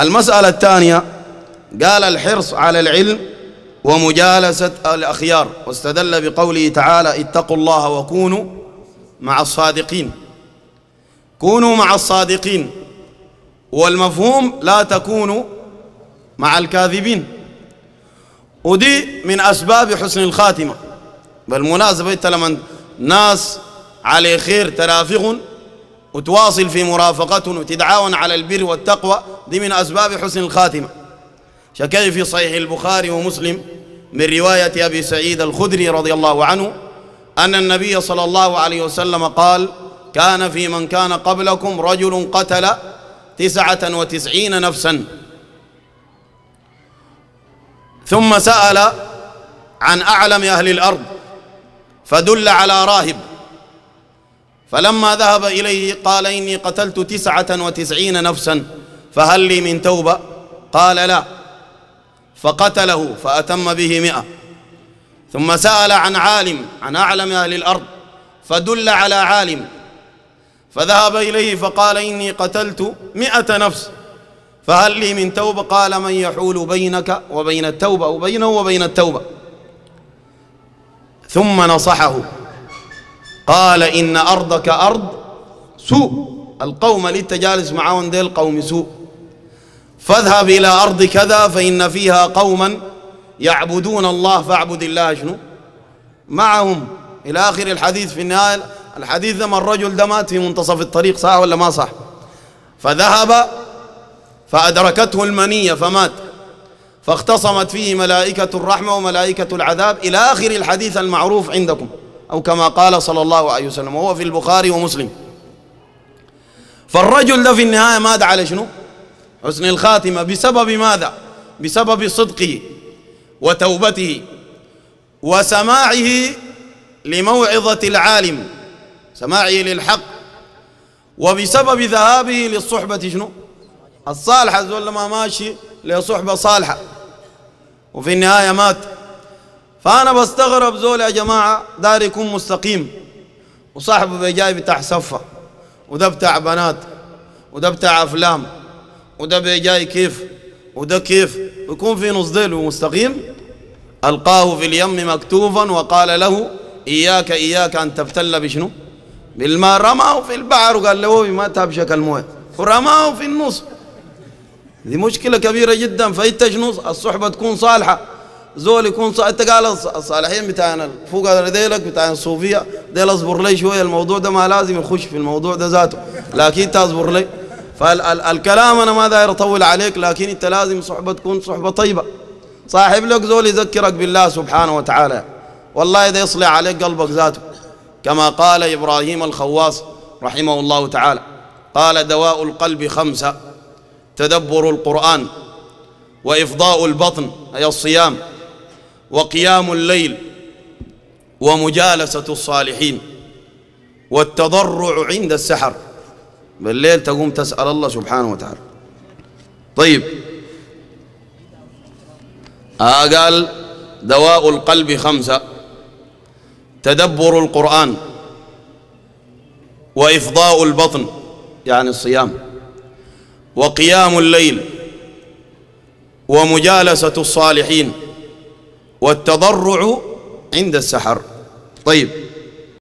المسألة الثانية قال الحرص على العلم ومجالسة الأخيار واستدل بقوله تعالى اتقوا الله وكونوا مع الصادقين كونوا مع الصادقين والمفهوم لا تكونوا مع الكاذبين ودي من أسباب حسن الخاتمة بالمناسبة انت لما ناس على خير ترافق وتواصل في مرافقة وتدعاون على البر والتقوى دي من أسباب حسن الخاتمة شكي في صحيح البخاري ومسلم من رواية أبي سعيد الخدري رضي الله عنه أن النبي صلى الله عليه وسلم قال كان في من كان قبلكم رجل قتل تسعة وتسعين نفسا ثم سأل عن أعلم أهل الأرض فدل على راهب فلما ذهب إليه قال إني قتلت تسعة وتسعين نفساً فهل لي من توبة قال لا فقتله فأتم به مئة ثم سأل عن عالم عن أعلم أهل الأرض فدل على عالم فذهب إليه فقال إني قتلت مئة نفس فهل لي من توبة قال من يحول بينك وبين التوبة وبينه وبين التوبة ثم نصحه قال إن أرضك أرض سوء القوم اللي تجالس معاهم ديل قوم سوء فاذهب إلى أرض كذا فإن فيها قوما يعبدون الله فاعبد الله شنو معهم إلى آخر الحديث في النهاية الحديث لما الرجل ده مات في منتصف الطريق صح ولا ما صح فذهب فأدركته المنية فمات فاختصمت فيه ملائكة الرحمة وملائكة العذاب إلى آخر الحديث المعروف عندكم أو كما قال صلى الله عليه وسلم وهو في البخاري ومسلم فالرجل ده في النهاية مات على شنو حسن الخاتمة بسبب ماذا بسبب صدقه وتوبته وسماعه لموعظة العالم سماعه للحق وبسبب ذهابه للصحبة شنو الصالحة زول لما ماشي لصحبة صالحة وفي النهاية مات فأنا بستغرب زول يا جماعة دار يكون مستقيم وصاحبه بجاي بتاع صفة وده بتاع بنات وده بتاع أفلام وده جاي كيف وده كيف ويكون في نص ديل ومستقيم ألقاه في اليم مكتوفا وقال له إياك إياك أن تبتل بشنو بالماء رماه في البحر وقال له ما تبشك المويه ورماه في النص دي مشكلة كبيرة جدا فانت شنو الصحبة تكون صالحة زول يكون صالح انت قال الصالحين بتاعنا فوق ذيلك بتاع الصوفية ديل اصبر لي شوية الموضوع ده ما لازم يخش في الموضوع ده ذاته لكن أنت اصبر لي فالكلام انا ما داير اطول عليك لكن انت لازم صحبه تكون صحبه طيبه صاحب لك زول يذكرك بالله سبحانه وتعالى والله اذا يصلح عليك قلبك ذاته كما قال ابراهيم الخواص رحمه الله تعالى قال دواء القلب خمسه تدبر القران وافضاء البطن اي الصيام وقيام الليل ومجالسه الصالحين والتضرع عند السحر بالليل تقوم تسأل الله سبحانه وتعالى طيب آه قال دواء القلب خمسة تدبر القرآن وإفضاء البطن يعني الصيام وقيام الليل ومجالسة الصالحين والتضرع عند السحر طيب